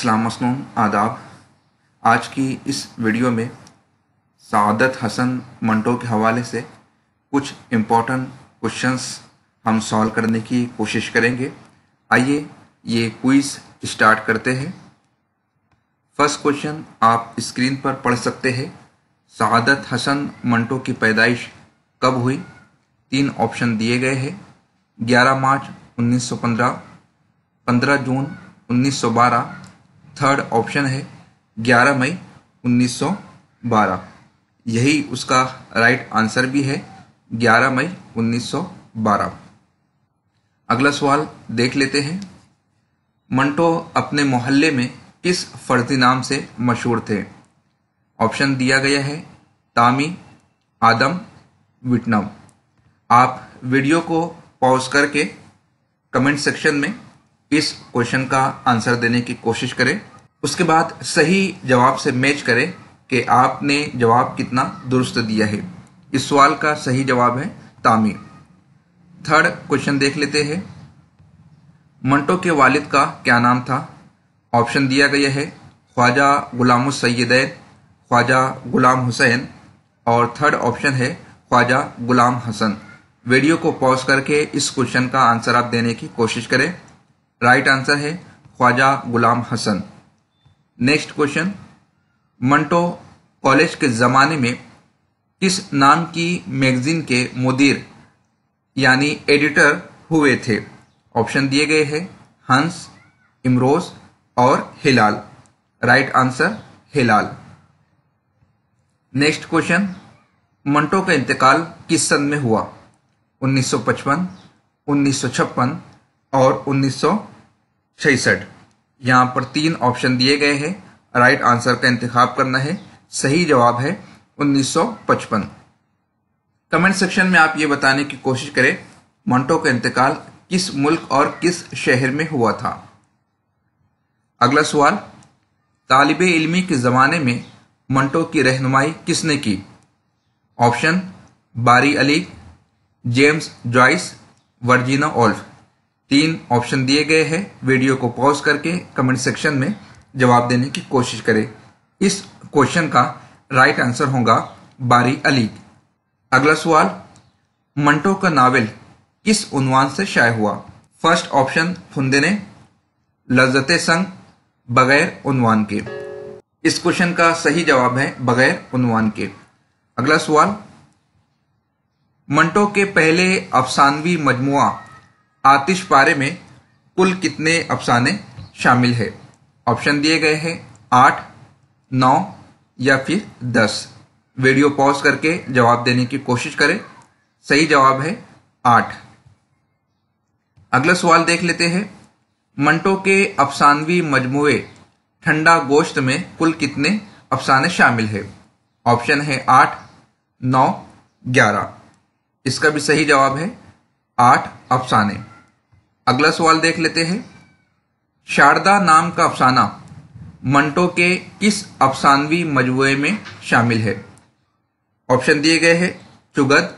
सलामसनूम आदाब आज की इस वीडियो में सादत हसन मंटो के हवाले से कुछ इम्पोर्टेंट क्वेश्चंस हम सॉल्व करने की कोशिश करेंगे आइए ये क्विज स्टार्ट करते हैं फर्स्ट क्वेश्चन आप स्क्रीन पर पढ़ सकते हैं सादत हसन मंटो की पैदाइश कब हुई तीन ऑप्शन दिए गए हैं 11 मार्च 1915, 15 जून 1912 थर्ड ऑप्शन है 11 मई 1912 यही उसका राइट आंसर भी है 11 मई 1912 अगला सवाल देख लेते हैं मंटो अपने मोहल्ले में किस फर्जी नाम से मशहूर थे ऑप्शन दिया गया है तामी आदम विटनम आप वीडियो को पॉज करके कमेंट सेक्शन में इस क्वेश्चन का आंसर देने की कोशिश करें उसके बाद सही जवाब से मैच करें कि आपने जवाब कितना दुरुस्त दिया है इस सवाल का सही जवाब है तामीर थर्ड क्वेश्चन देख लेते हैं मंटो के वालिद का क्या नाम था ऑप्शन दिया गया है ख्वाजा गुलाम सैदैन ख्वाजा गुलाम हुसैन और थर्ड ऑप्शन है ख्वाजा गुलाम हसन वीडियो को पॉज करके इस क्वेश्चन का आंसर आप देने की कोशिश करें राइट आंसर है Khwaja Ghulam Hasan next question Manto college के ज़माने में किस नाम की मैगज़ीन के मुदीर यानी एडिटर हुए थे ऑप्शन दिए गए हैं हंस इमरोज और Hilal right answer Hilal next question Manto का इंतकाल किस सन में हुआ 1955, 1956 और छसठ यहाँ पर तीन ऑप्शन दिए गए हैं राइट आंसर का इंतखब करना है सही जवाब है 1955 कमेंट सेक्शन में आप ये बताने की कोशिश करें मंटो का इंतकाल किस मुल्क और किस शहर में हुआ था अगला सवाल तालिब इलमी के ज़माने में मंटो की रहनुमाई किसने की option Bari Ali James Joyce Virginia Woolf तीन ऑप्शन दिए गए हैं वीडियो को पॉज करके कमेंट सेक्शन में जवाब देने की कोशिश करें इस क्वेश्चन का राइट आंसर होगा बारी अली अगला सवाल मंटो का नावल किस उन्वान से शाये हुआ फर्स्ट ऑप्शन फुंदने लज्जत संग बगैर उन्वान के इस क्वेश्चन का सही जवाब है बगैर उन्वान के अगला सवाल मंटो के पहले अफसानवी मजमुआ आतिश पारे में कुल कितने अफसाने शामिल है ऑप्शन दिए गए हैं आठ नौ या फिर दस वीडियो पॉज करके जवाब देने की कोशिश करें सही जवाब है आठ अगला सवाल देख लेते हैं मंटो के अफसानवी मजमुए ठंडा गोश्त में कुल कितने अफसाने शामिल है ऑप्शन है आठ नौ ग्यारह इसका भी सही जवाब है आठ अफसाने अगला सवाल देख लेते हैं शारदा नाम का अफसाना मंटो के किस अफसानवी मजबूए में शामिल है ऑप्शन दिए गए हैं चुगद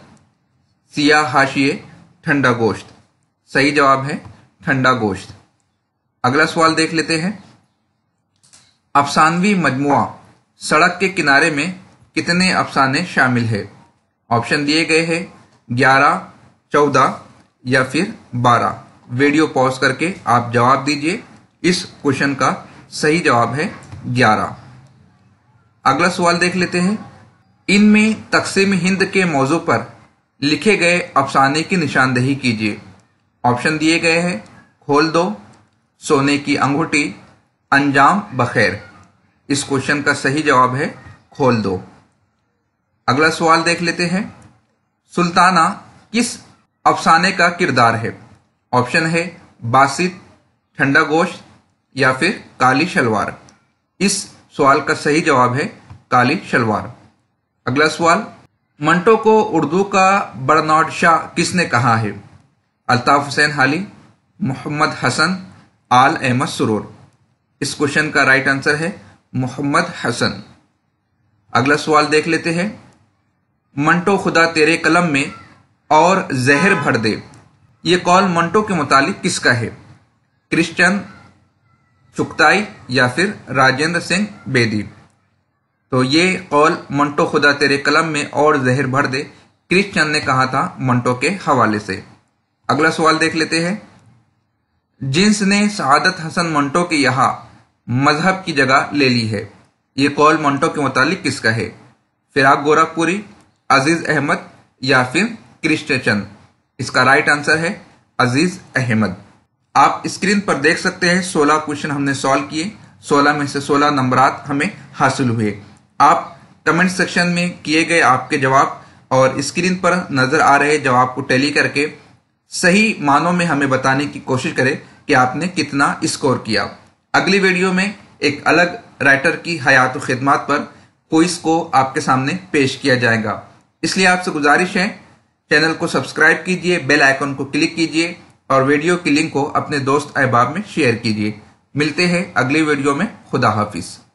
सिया हाशिए ठंडा गोश्त सही जवाब है ठंडा गोश्त अगला सवाल देख लेते हैं अफसानवी मजमुआ सड़क के किनारे में कितने अफसाने शामिल है ऑप्शन दिए गए हैं ग्यारह चौदह या फिर बारह वीडियो पॉज करके आप जवाब दीजिए इस क्वेश्चन का सही जवाब है ग्यारह अगला सवाल देख लेते हैं इनमें तकसीम हिंद के मौजू पर लिखे गए अफसाने की निशानदेही कीजिए ऑप्शन दिए गए हैं खोल दो सोने की अंगूठी अंजाम बखैर इस क्वेश्चन का सही जवाब है खोल दो अगला सवाल देख लेते हैं सुल्ताना किस अफसाने का किरदार है ऑप्शन है बासित ठंडा गोश्त या फिर काली शलवार इस सवाल का सही जवाब है काली शलवार अगला सवाल मंटो को उर्दू का बरनौड शाह किसने कहा है अल्ताफ हुसैन हाली मोहम्मद हसन आल अहमद सुरूर इस क्वेश्चन का राइट आंसर है मोहम्मद हसन अगला सवाल देख लेते हैं मंटो खुदा तेरे कलम में और जहर भर दे ये कॉल मंटो के मुतालिक किसका है क्रिश्चन चुकताई या फिर राजेंद्र सिंह बेदी तो ये कॉल मंटो खुदा तेरे कलम में और जहर भर दे क्रिश्चन ने कहा था मंटो के हवाले से अगला सवाल देख लेते हैं जिन्स ने शहादत हसन मंटो के यहां मजहब की जगह ले ली है ये कॉल मंटो के मुतालिक किसका है फिराक गोरखपुरी अजीज अहमद या फिर चंद इसका राइट आंसर है अजीज अहमद आप स्क्रीन पर देख सकते हैं 16 क्वेश्चन हमने सॉल्व किए 16 में से 16 नंबर हमें हासिल हुए आप कमेंट सेक्शन में किए गए आपके जवाब और स्क्रीन पर नज़र आ रहे जवाब को टैली करके सही मानों में हमें बताने की कोशिश करें कि आपने कितना स्कोर किया अगली वीडियो में एक अलग राइटर की हयात खिदमात पर क्विज को आपके सामने पेश किया जाएगा इसलिए आपसे गुजारिश है चैनल को सब्सक्राइब कीजिए बेल आइकन को क्लिक कीजिए और वीडियो की लिंक को अपने दोस्त अहबाब में शेयर कीजिए मिलते हैं अगली वीडियो में खुदा हाफिज़